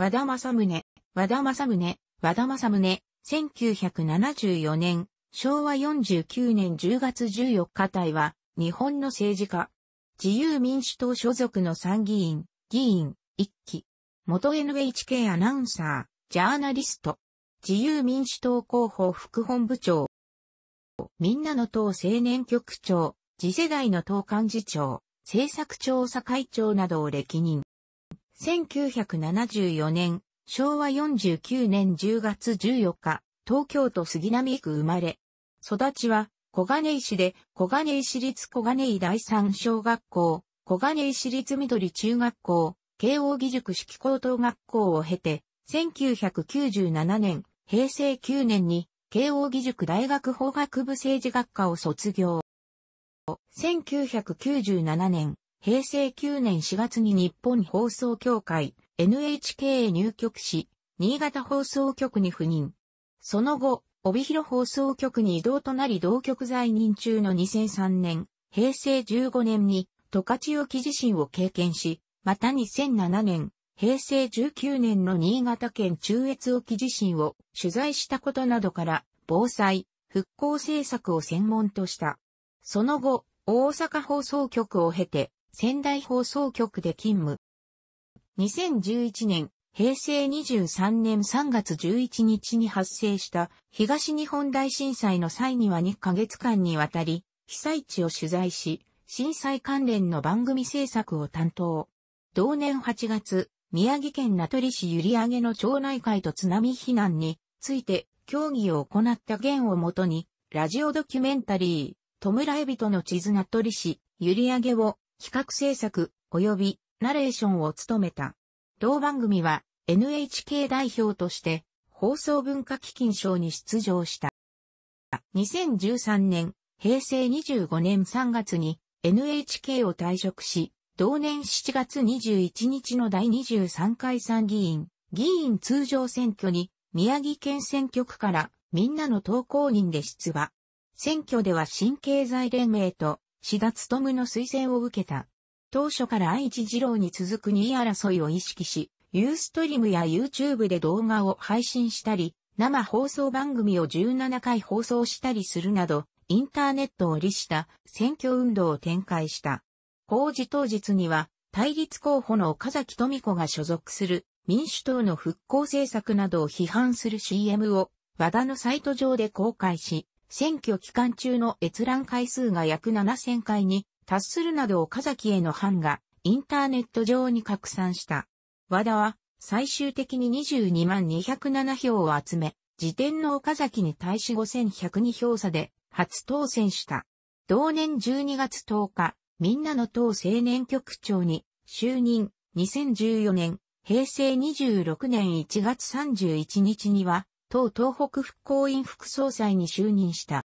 和田正宗、和田正宗、和田正宗、1974年、昭和49年10月14日体は、日本の政治家、自由民主党所属の参議院、議員、一期、元 NHK アナウンサー、ジャーナリスト、自由民主党広報副本部長、みんなの党青年局長、次世代の党幹事長、政策調査会長などを歴任。1974年、昭和49年10月14日、東京都杉並区生まれ。育ちは、小金井市で、小金井市立小金井第三小学校、小金井市立緑中学校、慶応義塾式高等学校を経て、1997年、平成9年に、慶応義塾大学法学部政治学科を卒業。1997年、平成9年4月に日本放送協会 NHK へ入局し、新潟放送局に赴任。その後、帯広放送局に移動となり同局在任中の2003年、平成15年に十勝沖地震を経験し、また2007年、平成19年の新潟県中越沖地震を取材したことなどから防災、復興政策を専門とした。その後、大阪放送局を経て仙台放送局で勤務。2011年、平成23年3月11日に発生した東日本大震災の際には2ヶ月間にわたり、被災地を取材し、震災関連の番組制作を担当。同年8月、宮城県名取市閖上の町内会と津波避難について協議を行った件をもとに、ラジオドキュメンタリー、弔いとの地図名取市、閖上を企画制作及びナレーションを務めた。同番組は NHK 代表として放送文化基金賞に出場した。2013年、平成25年3月に NHK を退職し、同年7月21日の第23回参議院、議員通常選挙に宮城県選挙区からみんなの投稿人で出馬。選挙では新経済連盟と志田むの推薦を受けた。当初から愛知二郎に続く2位争いを意識し、ユーストリームや YouTube で動画を配信したり、生放送番組を17回放送したりするなど、インターネットを利した選挙運動を展開した。公示当日には、対立候補の岡崎富子が所属する民主党の復興政策などを批判する CM を和田のサイト上で公開し、選挙期間中の閲覧回数が約7000回に達するなど岡崎への反がインターネット上に拡散した。和田は最終的に22万207票を集め、時点の岡崎に対し5102票差で初当選した。同年12月10日、みんなの党青年局長に就任2014年、平成26年1月31日には党東北復興院副総裁に就任した。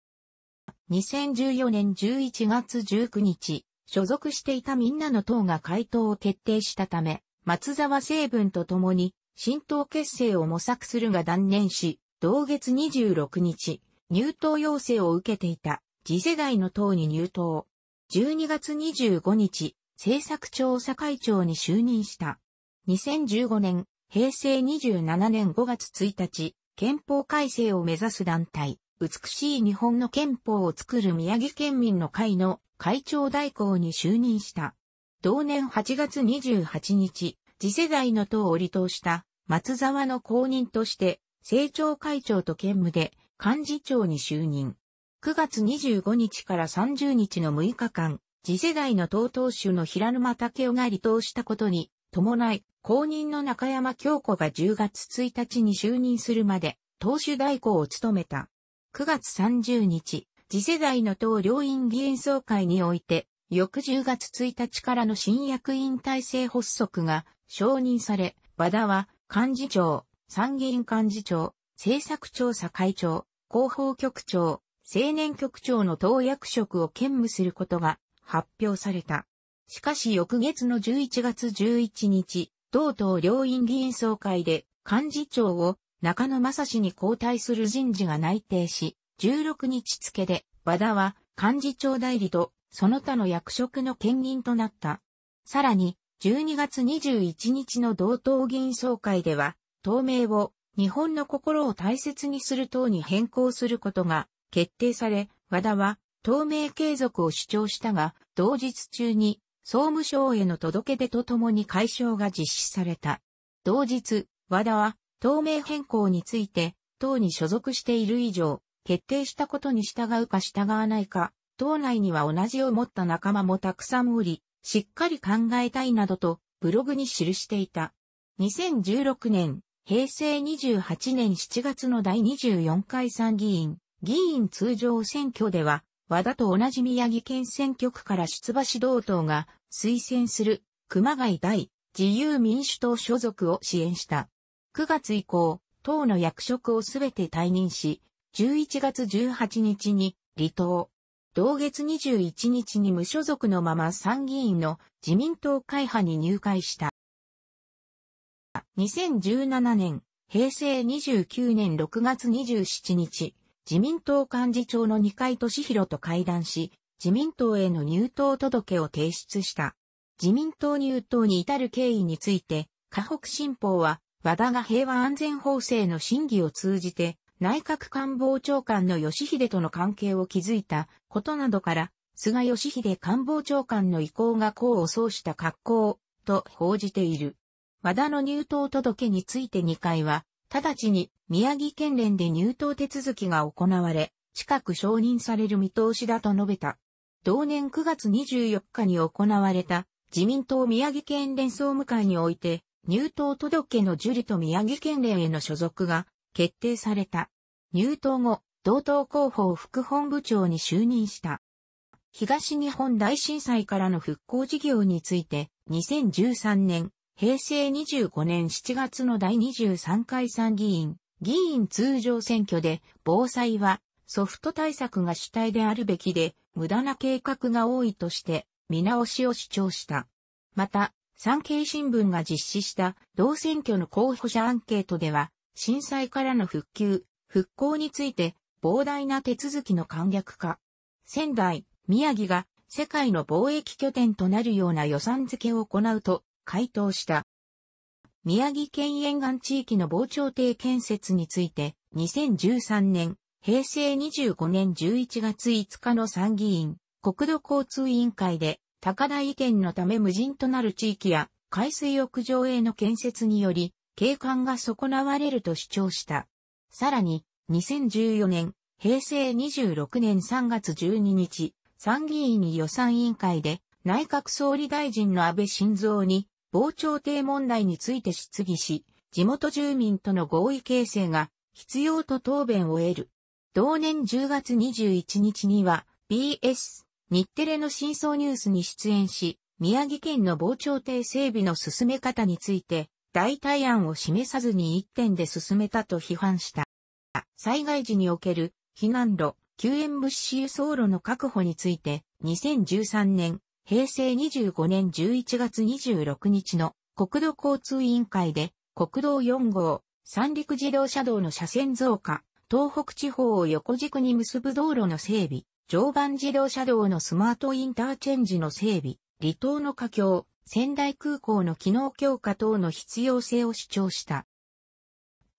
2014年11月19日、所属していたみんなの党が回答を決定したため、松沢成文と共に、新党結成を模索するが断念し、同月26日、入党要請を受けていた、次世代の党に入党。12月25日、政策調査会長に就任した。2015年、平成27年5月1日、憲法改正を目指す団体、美しい日本の憲法を作る宮城県民の会の会長代行に就任した。同年8月28日、次世代の党を離党した松沢の公認として、政調会長と兼務で幹事長に就任。9月25日から30日の6日間、次世代の党党首の平沼武雄が離党したことに伴い、公認の中山京子が10月1日に就任するまで、党首代行を務めた。9月30日、次世代の党両院議員総会において、翌10月1日からの新役員体制発足が承認され、和田は幹事長、参議院幹事長、政策調査会長、広報局長、青年局長の党役職を兼務することが発表された。しかし翌月の11月11日、同党両院議員総会で幹事長を中野正氏に交代する人事が内定し、16日付で和田は幹事長代理とその他の役職の兼任となった。さらに、12月21日の同党議員総会では、党名を日本の心を大切にする党に変更することが決定され、和田は党名継続を主張したが、同日中に総務省への届け出とともに解消が実施された。同日、和田は、党名変更について、党に所属している以上、決定したことに従うか従わないか、党内には同じを持った仲間もたくさんおり、しっかり考えたいなどと、ブログに記していた。2016年、平成28年7月の第24回参議院、議員通常選挙では、和田と同じ宮城県選挙区から出馬指導党が推薦する熊谷大自由民主党所属を支援した。9月以降、党の役職をすべて退任し、11月18日に離党。同月21日に無所属のまま参議院の自民党会派に入会した。2017年、平成29年6月27日、自民党幹事長の二階俊博と会談し、自民党への入党届を提出した。自民党入党に至る経緯について、河北新報は、和田が平和安全法制の審議を通じて、内閣官房長官の吉秀との関係を築いたことなどから、菅義偉官房長官の意向が功を奏した格好と報じている。和田の入党届について2回は、直ちに宮城県連で入党手続きが行われ、近く承認される見通しだと述べた。同年9月24日に行われた自民党宮城県連総務会において、入党届の受理と宮城県連への所属が決定された。入党後、同党広報副本部長に就任した。東日本大震災からの復興事業について、2013年平成25年7月の第23回参議院、議員通常選挙で、防災はソフト対策が主体であるべきで、無駄な計画が多いとして、見直しを主張した。また、産経新聞が実施した同選挙の候補者アンケートでは、震災からの復旧、復興について、膨大な手続きの簡略化。仙台、宮城が世界の貿易拠点となるような予算付けを行うと、回答した。宮城県沿岸地域の防潮堤建設について、2013年、平成25年11月5日の参議院、国土交通委員会で、高台意見のため無人となる地域や、海水浴場への建設により、景観が損なわれると主張した。さらに、2014年、平成26年3月12日、参議院予算委員会で、内閣総理大臣の安倍晋三に、防潮堤問題について質疑し、地元住民との合意形成が必要と答弁を得る。同年10月21日には BS 日テレの真相ニュースに出演し、宮城県の防潮堤整備の進め方について、代替案を示さずに一点で進めたと批判した。災害時における避難路、救援物資輸送路の確保について、2013年平成25年11月26日の国土交通委員会で国道4号、三陸自動車道の車線増加、東北地方を横軸に結ぶ道路の整備、常磐自動車道のスマートインターチェンジの整備、離島の架橋、仙台空港の機能強化等の必要性を主張した。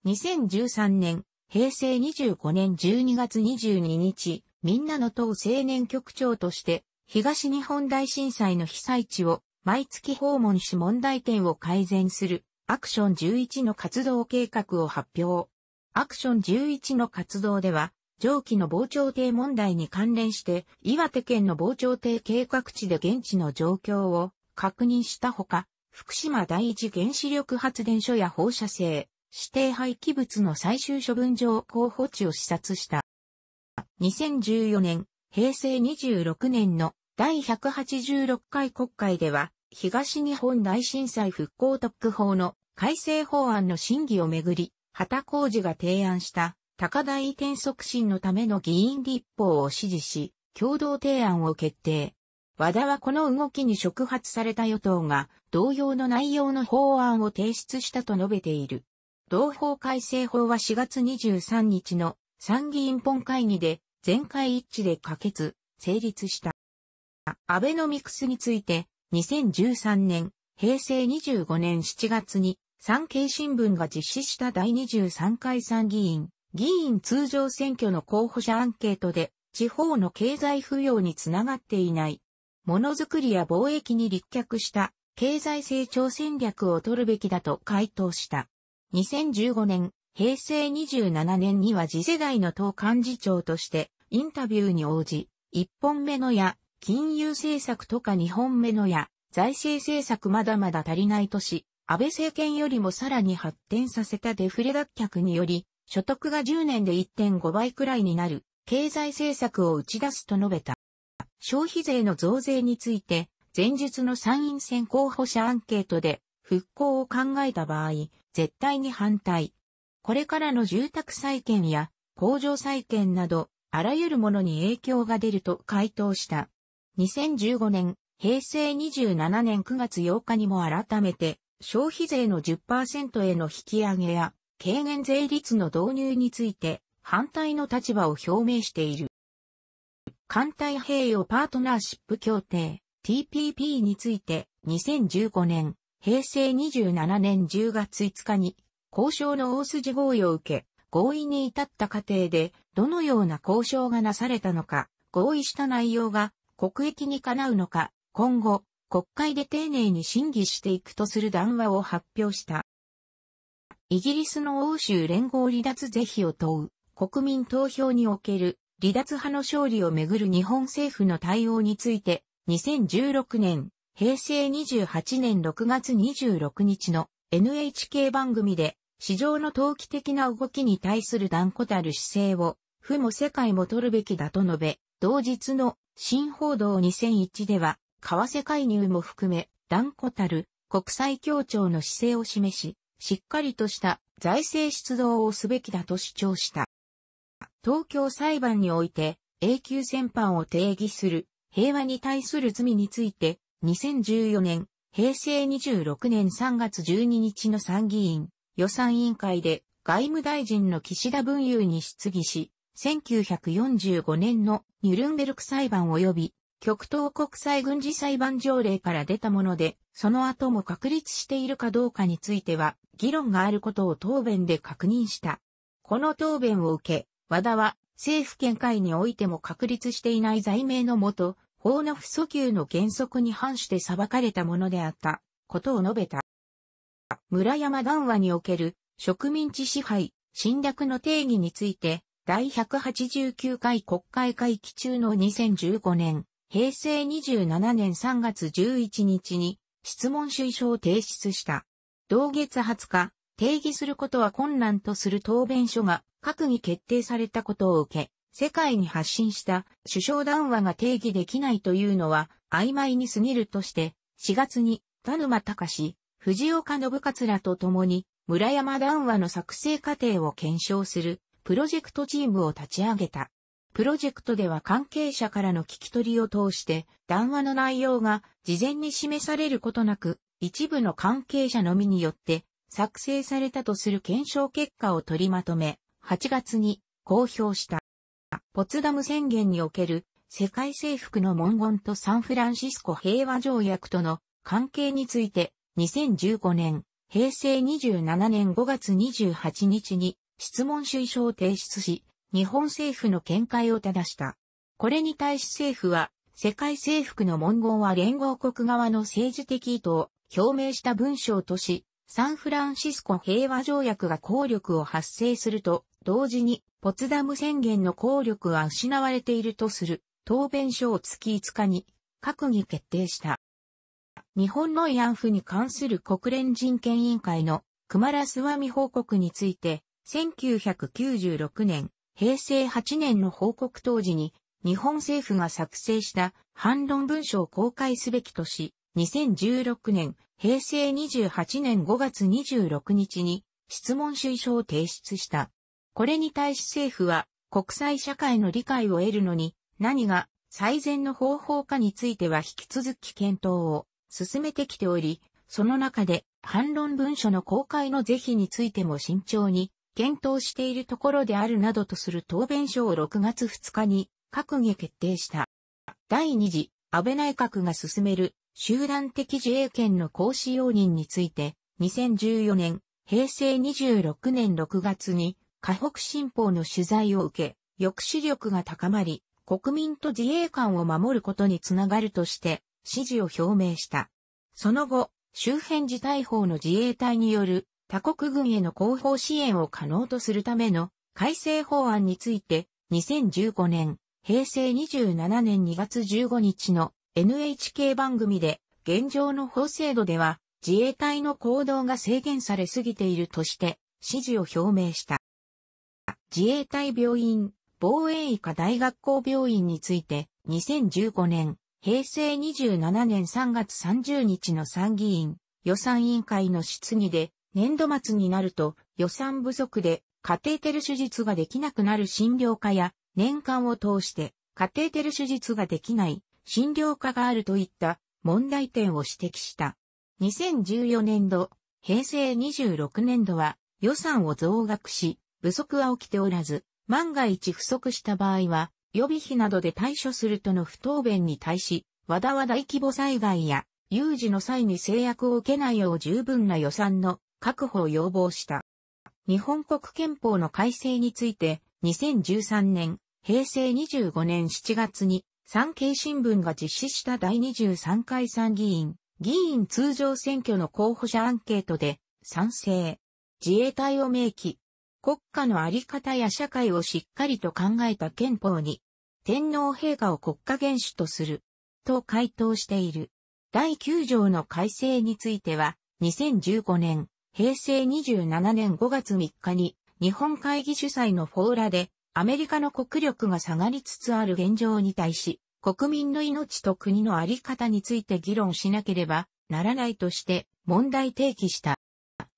2013年、平成25年12月22日、みんなの党青年局長として、東日本大震災の被災地を毎月訪問し問題点を改善するアクション11の活動計画を発表。アクション11の活動では、上記の防潮堤問題に関連して、岩手県の防潮堤計画地で現地の状況を確認したほか、福島第一原子力発電所や放射性、指定廃棄物の最終処分場候補地を視察した。2014年、平成26年の第186回国会では、東日本大震災復興特区法の改正法案の審議をめぐり、畑工事が提案した高台移転促進のための議員立法を支持し、共同提案を決定。和田はこの動きに触発された与党が同様の内容の法案を提出したと述べている。同法改正法は4月23日の参議院本会議で全会一致で可決、成立した。アベノミクスについて、2013年、平成25年7月に、産経新聞が実施した第23回参議院、議員通常選挙の候補者アンケートで、地方の経済不要につながっていない、ものづくりや貿易に立脚した経済成長戦略を取るべきだと回答した。2015年、平成27年には次世代の党幹事長としてインタビューに応じ、一本目の矢金融政策とか2本目のや、財政政策まだまだ足りないとし、安倍政権よりもさらに発展させたデフレ脱却により、所得が10年で1.5倍くらいになる、経済政策を打ち出すと述べた。消費税の増税について、前述の参院選候補者アンケートで、復興を考えた場合、絶対に反対。これからの住宅再建や工場再建など、あらゆるものに影響が出ると回答した。2015年、平成27年9月8日にも改めて、消費税の10%への引き上げや、軽減税率の導入について、反対の立場を表明している。艦隊平洋パートナーシップ協定 TPP について2015年、平成27年10月5日に交渉の大筋合意を受け、合意に至った過程でどのような交渉がなされたのか、合意した内容が国益にかなうのか、今後、国会で丁寧に審議していくとする談話を発表した。イギリスの欧州連合離脱是非を問う、国民投票における離脱派の勝利をめぐる日本政府の対応について、2016年、平成28年6月26日の NHK 番組で、市場の投機的な動きに対する断固たる姿勢を、負も世界も取るべきだと述べ、同日の新報道2001では、為替介入も含め、断固たる国際協調の姿勢を示し、しっかりとした財政出動をすべきだと主張した。東京裁判において、永久戦犯を定義する平和に対する罪について、2014年、平成26年3月12日の参議院予算委員会で外務大臣の岸田文雄に質疑し、1945年のニュルンベルク裁判及び極東国際軍事裁判条例から出たもので、その後も確立しているかどうかについては、議論があることを答弁で確認した。この答弁を受け、和田は、政府見解においても確立していない罪名のもと、法の不訴求の原則に反して裁かれたものであった、ことを述べた。村山談話における植民地支配、侵略の定義について、第189回国会会期中の2015年、平成27年3月11日に質問主意書を提出した。同月20日、定義することは困難とする答弁書が閣議決定されたことを受け、世界に発信した首相談話が定義できないというのは曖昧に過ぎるとして、4月に田沼隆、藤岡信勝らと共に村山談話の作成過程を検証するプロジェクトチームを立ち上げた。プロジェクトでは関係者からの聞き取りを通して談話の内容が事前に示されることなく一部の関係者のみによって作成されたとする検証結果を取りまとめ8月に公表した。ポツダム宣言における世界征服の文言とサンフランシスコ平和条約との関係について2015年平成27年5月28日に質問主意書を提出し、日本政府の見解を正した。これに対し政府は、世界征服の文言は連合国側の政治的意図を表明した文章とし、サンフランシスコ平和条約が効力を発生すると、同時に、ポツダム宣言の効力は失われているとする、答弁書を月5日に、閣議決定した。日本の慰安婦に関する国連人権委員会のクマラスワミ報告について、1996年、平成8年の報告当時に、日本政府が作成した反論文書を公開すべきとし、2016年、平成28年5月26日に質問主意書を提出した。これに対し政府は国際社会の理解を得るのに何が最善の方法かについては引き続き検討を進めてきており、その中で反論文書の公開の是非についても慎重に検討しているところであるなどとする答弁書を6月2日に閣議決定した。第2次安倍内閣が進める集団的自衛権の行使容認について2014年平成26年6月に河北新報の取材を受け抑止力が高まり国民と自衛官を守ることにつながるとして支持を表明した。その後、周辺自体法の自衛隊による他国軍への後方支援を可能とするための改正法案について、2015年、平成27年2月15日の NHK 番組で、現状の法制度では、自衛隊の行動が制限されすぎているとして、支持を表明した。自衛隊病院、防衛医科大学校病院について、2015年、平成27年3月30日の参議院予算委員会の質疑で、年度末になると予算不足でカテーテル手術ができなくなる診療科や年間を通してカテーテル手術ができない診療科があるといった問題点を指摘した。2014年度、平成26年度は予算を増額し、不足は起きておらず、万が一不足した場合は予備費などで対処するとの不答弁に対し、わだわ大規模災害や有事の際に制約を受けないよう十分な予算の確保を要望した。日本国憲法の改正について、2013年、平成25年7月に、産経新聞が実施した第23回参議院、議員通常選挙の候補者アンケートで、賛成。自衛隊を明記。国家のあり方や社会をしっかりと考えた憲法に、天皇陛下を国家元首とする、と回答している。第9条の改正については、2015年、平成27年5月3日に日本会議主催のフォーラでアメリカの国力が下がりつつある現状に対し国民の命と国のあり方について議論しなければならないとして問題提起した。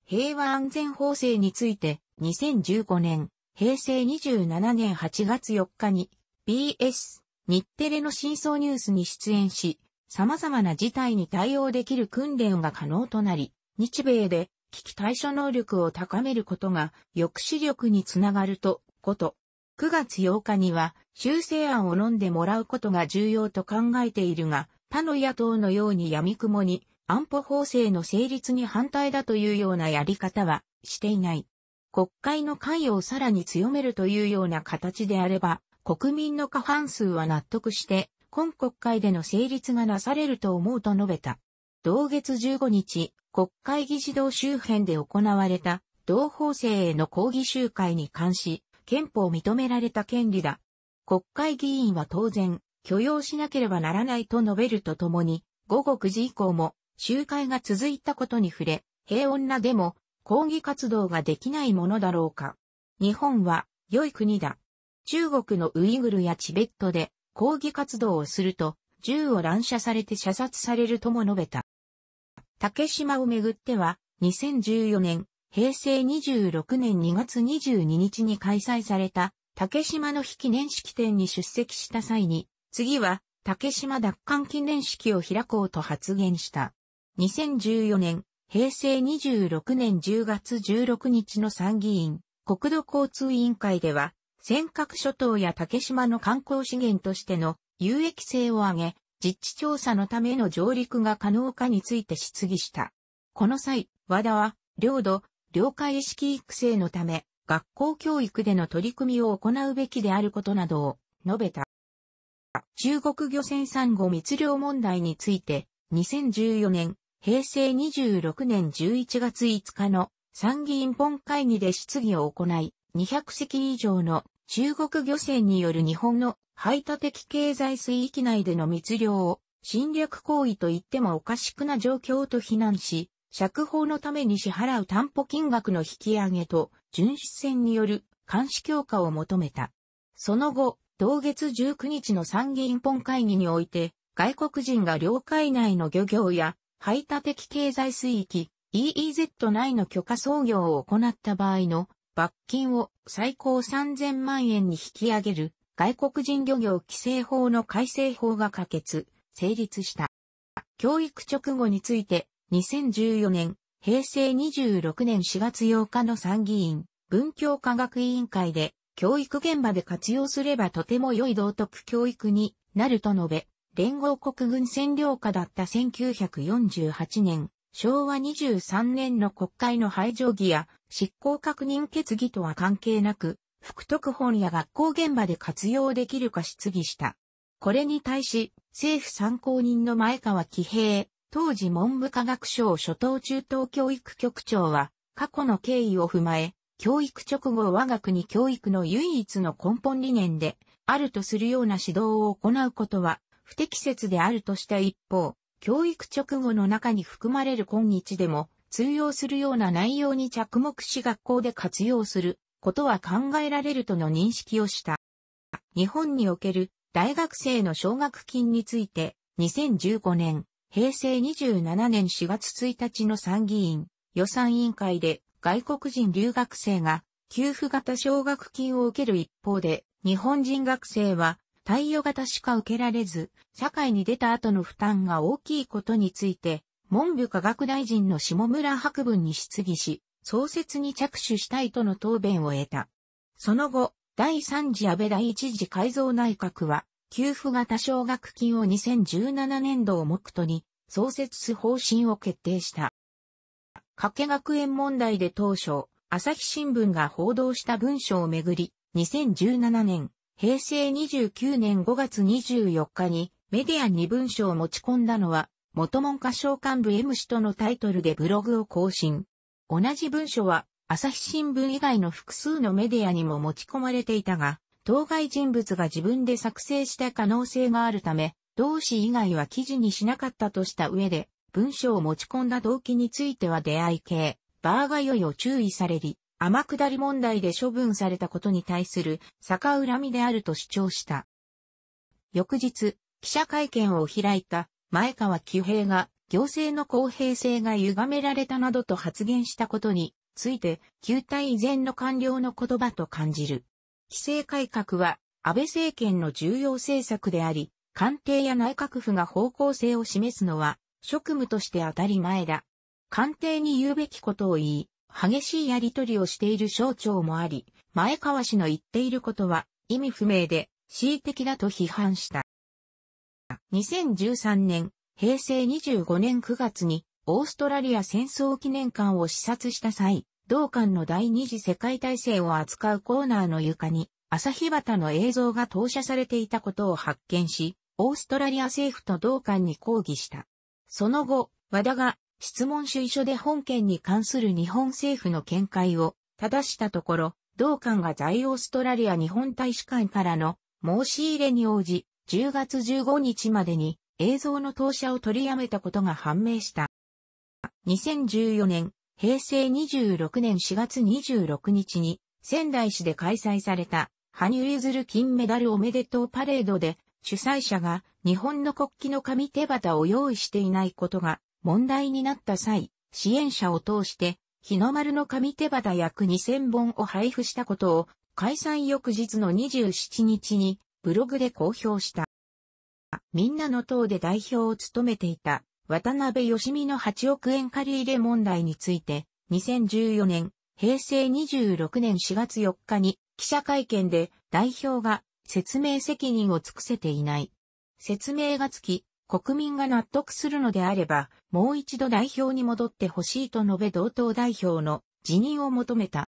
平和安全法制について2015年、平成27年8月4日に BS 日テレの真相ニュースに出演し、様々な事態に対応できる訓練が可能となり、日米で危機対処能力を高めることが抑止力につながると、こと。9月8日には修正案を飲んでもらうことが重要と考えているが、他の野党のように闇雲に安保法制の成立に反対だというようなやり方はしていない。国会の関与をさらに強めるというような形であれば、国民の過半数は納得して、今国会での成立がなされると思うと述べた。同月15日、国会議事堂周辺で行われた同法制への抗議集会に関し、憲法認められた権利だ。国会議員は当然、許容しなければならないと述べるとともに、午後9時以降も集会が続いたことに触れ、平穏なでも抗議活動ができないものだろうか。日本は良い国だ。中国のウイグルやチベットで抗議活動をすると、銃を乱射されて射殺されるとも述べた。竹島をめぐっては、2014年、平成26年2月22日に開催された、竹島の日記念式典に出席した際に、次は、竹島奪還記念式を開こうと発言した。2014年、平成26年10月16日の参議院、国土交通委員会では、尖閣諸島や竹島の観光資源としての有益性を上げ、実地調査のための上陸が可能かについて質疑した。この際、和田は、領土、領海意識育成のため、学校教育での取り組みを行うべきであることなどを述べた。中国漁船産後密漁問題について、2014年、平成26年11月5日の参議院本会議で質疑を行い、200席以上の中国漁船による日本の排他的経済水域内での密漁を侵略行為と言ってもおかしくな状況と非難し、釈放のために支払う担保金額の引き上げと、巡視船による監視強化を求めた。その後、同月19日の参議院本会議において、外国人が領海内の漁業や排他的経済水域 EEZ 内の許可操業を行った場合の罰金を最高3000万円に引き上げる外国人漁業規制法の改正法が可決、成立した。教育直後について2014年、平成26年4月8日の参議院文教科学委員会で教育現場で活用すればとても良い道徳教育になると述べ、連合国軍占領下だった1948年、昭和23年の国会の廃除議や執行確認決議とは関係なく、副特本や学校現場で活用できるか質疑した。これに対し、政府参考人の前川喜平、当時文部科学省初等中等教育局長は、過去の経緯を踏まえ、教育直後我が国教育の唯一の根本理念で、あるとするような指導を行うことは、不適切であるとした一方、教育直後の中に含まれる今日でも通用するような内容に着目し学校で活用することは考えられるとの認識をした。日本における大学生の奨学金について2015年、平成27年4月1日の参議院予算委員会で外国人留学生が給付型奨学金を受ける一方で日本人学生は貸与型しか受けられず、社会に出た後の負担が大きいことについて、文部科学大臣の下村博文に質疑し、創設に着手したいとの答弁を得た。その後、第3次安倍第1次改造内閣は、給付型奨学金を2017年度を目途に創設す方針を決定した。加計学園問題で当初、朝日新聞が報道した文書をめぐり、2017年、平成29年5月24日にメディアに文章を持ち込んだのは、元文科省幹部 M 氏とのタイトルでブログを更新。同じ文書は、朝日新聞以外の複数のメディアにも持ち込まれていたが、当該人物が自分で作成した可能性があるため、同氏以外は記事にしなかったとした上で、文章を持ち込んだ動機については出会い系、バーガヨイを注意されり、天下り問題で処分されたことに対する逆恨みであると主張した。翌日、記者会見を開いた前川喜平が行政の公平性が歪められたなどと発言したことについて、旧体依然の官僚の言葉と感じる。規制改革は安倍政権の重要政策であり、官邸や内閣府が方向性を示すのは職務として当たり前だ。官邸に言うべきことを言い、激しいやりとりをしている省庁もあり、前川氏の言っていることは意味不明で恣意的だと批判した。2013年、平成25年9月にオーストラリア戦争記念館を視察した際、同館の第二次世界大戦を扱うコーナーの床に朝日旗の映像が投射されていたことを発見し、オーストラリア政府と同館に抗議した。その後、和田が質問主意書で本件に関する日本政府の見解を正したところ、同館が在オーストラリア日本大使館からの申し入れに応じ、10月15日までに映像の投射を取りやめたことが判明した。2014年、平成26年4月26日に仙台市で開催された羽生結弦金メダルおめでとうパレードで主催者が日本の国旗の紙手旗を用意していないことが問題になった際、支援者を通して、日の丸の紙手旗約2000本を配布したことを、開催翌日の27日に、ブログで公表した。みんなの党で代表を務めていた、渡辺義美の8億円借り入れ問題について、2014年、平成26年4月4日に、記者会見で、代表が、説明責任を尽くせていない。説明がつき、国民が納得するのであれば、もう一度代表に戻ってほしいと述べ同党代表の辞任を求めた。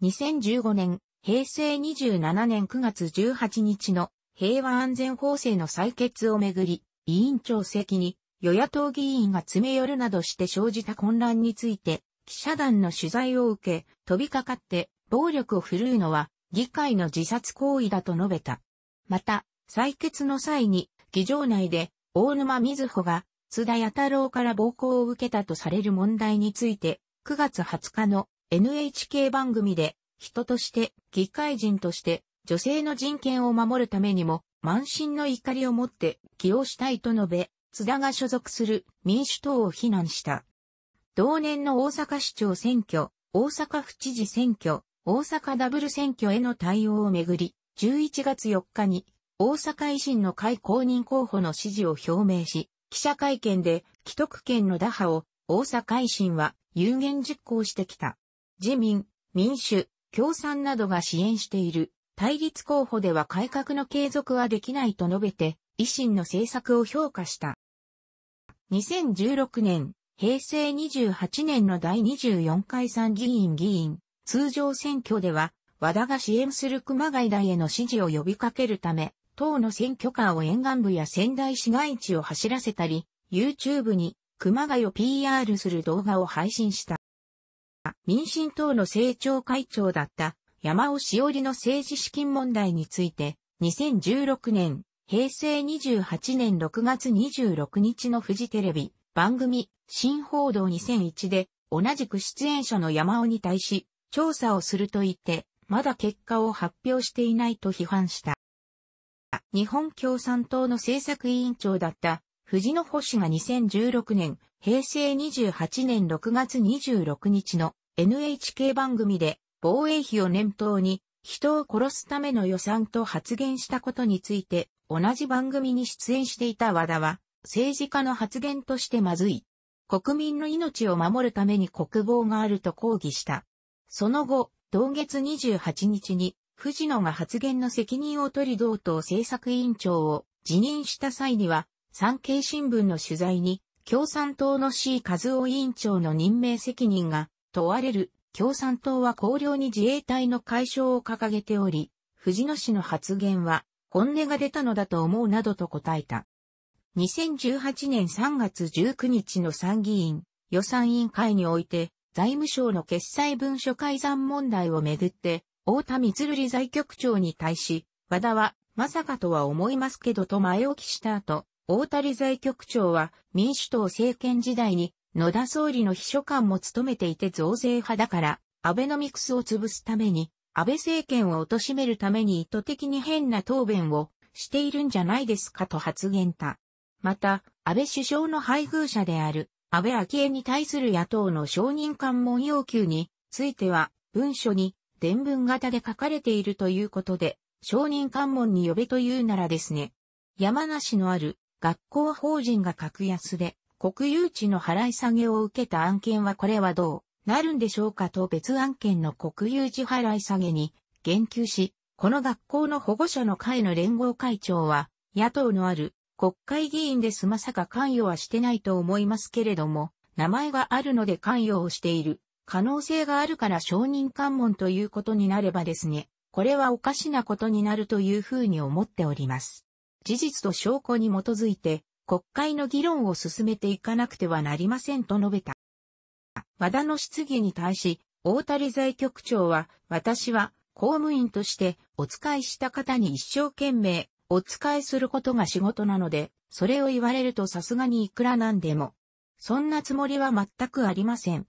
2015年、平成27年9月18日の平和安全法制の採決をめぐり、委員長席に与野党議員が詰め寄るなどして生じた混乱について、記者団の取材を受け、飛びかかって暴力を振るうのは議会の自殺行為だと述べた。また、採決の際に議場内で大沼瑞穂が津田弥太郎から暴行を受けたとされる問題について、9月20日の NHK 番組で、人として、議会人として、女性の人権を守るためにも、満身の怒りを持って起用したいと述べ、津田が所属する民主党を非難した。同年の大阪市長選挙、大阪府知事選挙、大阪ダブル選挙への対応をめぐり、11月4日に大阪維新の会公認候補の支持を表明し、記者会見で既得権の打破を大阪維新は有言実行してきた。自民、民主、共産などが支援している対立候補では改革の継続はできないと述べて、維新の政策を評価した。2016年、平成28年の第24回参議院議員、通常選挙では、和田が支援する熊谷大への支持を呼びかけるため、党の選挙カーを沿岸部や仙台市街地を走らせたり、YouTube に熊谷を PR する動画を配信した。民進党の政調会長だった山尾しおりの政治資金問題について、2016年、平成28年6月26日のフジテレビ番組新報道2001で同じく出演者の山尾に対し調査をすると言ってまだ結果を発表していないと批判した。日本共産党の政策委員長だった藤野保氏が2016年、平成28年6月26日の NHK 番組で防衛費を念頭に人を殺すための予算と発言したことについて同じ番組に出演していた和田は政治家の発言としてまずい。国民の命を守るために国防があると抗議した。その後、同月28日に藤野が発言の責任を取り同党政策委員長を辞任した際には、産経新聞の取材に、共産党の C 和夫委員長の任命責任が問われる。共産党は公領に自衛隊の解消を掲げており、藤野氏の発言は本音が出たのだと思うなどと答えた。2018年3月19日の参議院予算委員会において、財務省の決裁文書改ざん問題をめぐって、大田光瑠財局長に対し、和田は、まさかとは思いますけどと前置きした後、大田理財局長は民主党政権時代に野田総理の秘書官も務めていて増税派だから、アベノミクスを潰すために、安倍政権を貶めるために意図的に変な答弁をしているんじゃないですかと発言た。また、安倍首相の配偶者である安倍昭恵に対する野党の承認喚問要求については、文書に伝文型で書かれているということで、承認関門に呼べというならですね。山梨のある学校法人が格安で国有地の払い下げを受けた案件はこれはどうなるんでしょうかと別案件の国有地払い下げに言及し、この学校の保護者の会の連合会長は野党のある国会議員ですまさか関与はしてないと思いますけれども、名前があるので関与をしている可能性があるから承認喚問ということになればですね、これはおかしなことになるというふうに思っております。事実と証拠に基づいて、国会の議論を進めていかなくてはなりませんと述べた。和田の質疑に対し、大谷財局長は、私は公務員としてお使いした方に一生懸命お使いすることが仕事なので、それを言われるとさすがにいくらなんでも。そんなつもりは全くありません。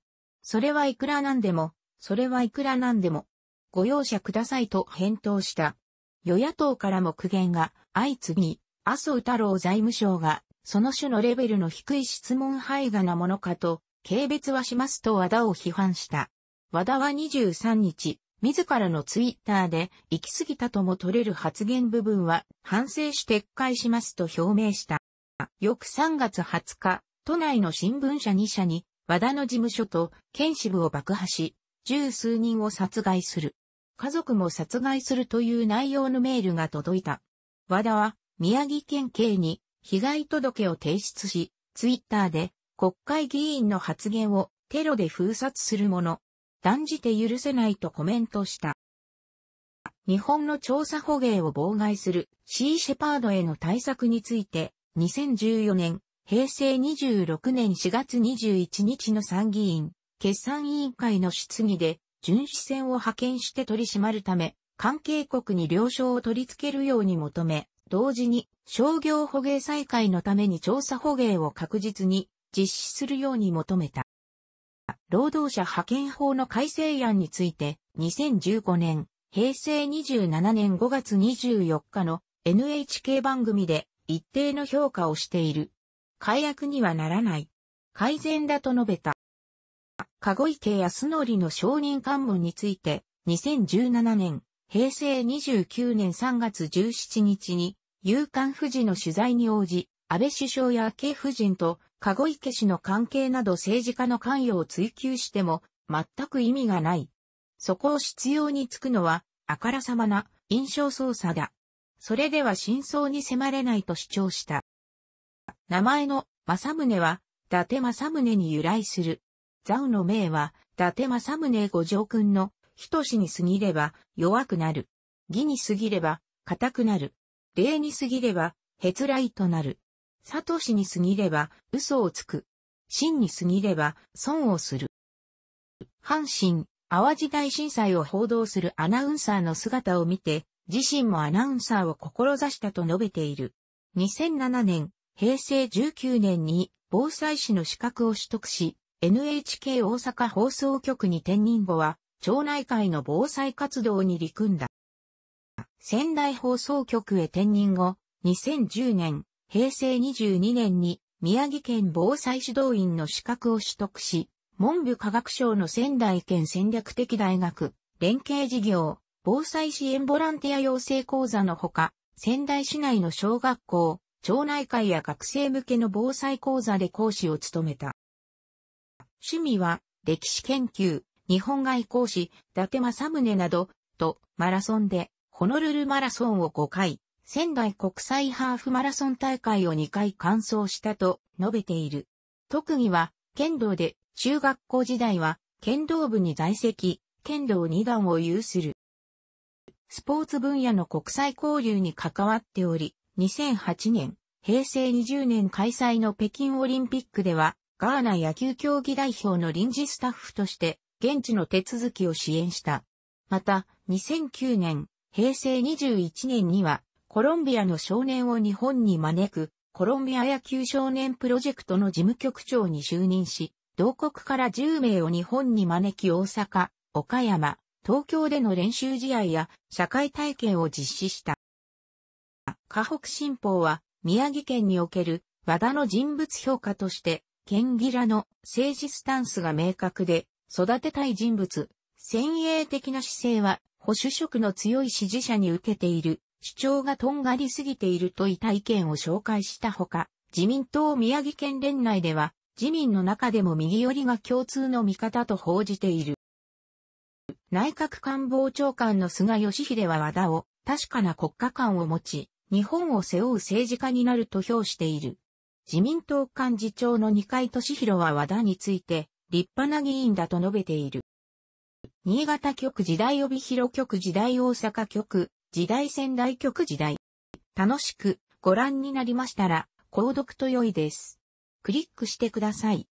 それはいくらなんでも、それはいくらなんでも、ご容赦くださいと返答した。与野党からも苦言が相次ぎ、麻生太郎財務省が、その種のレベルの低い質問配がなものかと、軽蔑はしますと和田を批判した。和田は23日、自らのツイッターで、行き過ぎたとも取れる発言部分は、反省し撤回しますと表明した。翌3月20日、都内の新聞社2社に、和田の事務所と県支部を爆破し、十数人を殺害する。家族も殺害するという内容のメールが届いた。和田は宮城県警に被害届を提出し、ツイッターで国会議員の発言をテロで封殺するもの、断じて許せないとコメントした。日本の調査捕鯨を妨害するシーシェパードへの対策について、2014年平成26年4月21日の参議院、決算委員会の質疑で、巡視船を派遣して取り締まるため、関係国に了承を取り付けるように求め、同時に商業捕鯨再開のために調査捕鯨を確実に実施するように求めた。労働者派遣法の改正案について、2015年、平成27年5月24日の NHK 番組で一定の評価をしている。解約にはならない。改善だと述べた。籠池康則の承認喚問について、2017年、平成29年3月17日に、有刊富士の取材に応じ、安倍首相や慶夫人と籠池氏の関係など政治家の関与を追求しても、全く意味がない。そこを必要につくのは、あからさまな印象操作だ。それでは真相に迫れないと主張した。名前の正宗は、伊達政宗に由来する。ザウの名は、伊達政宗五条君の、等しに過ぎれば弱くなる。義に過ぎれば硬くなる。礼に過ぎれば、へつらいとなる。サトシに過ぎれば、嘘をつく。真に過ぎれば、損をする。阪神、淡路大震災を報道するアナウンサーの姿を見て、自身もアナウンサーを志したと述べている。2007年、平成19年に防災士の資格を取得し、NHK 大阪放送局に転任後は、町内会の防災活動に立組んだ。仙台放送局へ転任後、2010年、平成22年に宮城県防災指導員の資格を取得し、文部科学省の仙台県戦略的大学、連携事業、防災支援ボランティア養成講座のほか、仙台市内の小学校、町内会や学生向けの防災講座で講師を務めた。趣味は、歴史研究、日本外交史、伊達政宗など、と、マラソンで、ホノルルマラソンを5回、仙台国際ハーフマラソン大会を2回完走したと述べている。特技は、剣道で、中学校時代は、剣道部に在籍、剣道2段を有する。スポーツ分野の国際交流に関わっており、2008年、平成20年開催の北京オリンピックでは、ガーナ野球競技代表の臨時スタッフとして、現地の手続きを支援した。また、2009年、平成21年には、コロンビアの少年を日本に招く、コロンビア野球少年プロジェクトの事務局長に就任し、同国から10名を日本に招き大阪、岡山、東京での練習試合や社会体験を実施した。河北新報は、宮城県における和田の人物評価として、県議らの政治スタンスが明確で、育てたい人物、先鋭的な姿勢は、保守色の強い支持者に受けている、主張がとんがりすぎているといった意見を紹介したほか、自民党宮城県連内では、自民の中でも右寄りが共通の見方と報じている。内閣官房長官の菅義偉は和田を確かな国家観を持ち、日本を背負う政治家になると評している。自民党幹事長の二階俊博は和田について、立派な議員だと述べている。新潟局時代帯広局時代大阪局、時代仙台局時代。楽しくご覧になりましたら、購読と良いです。クリックしてください。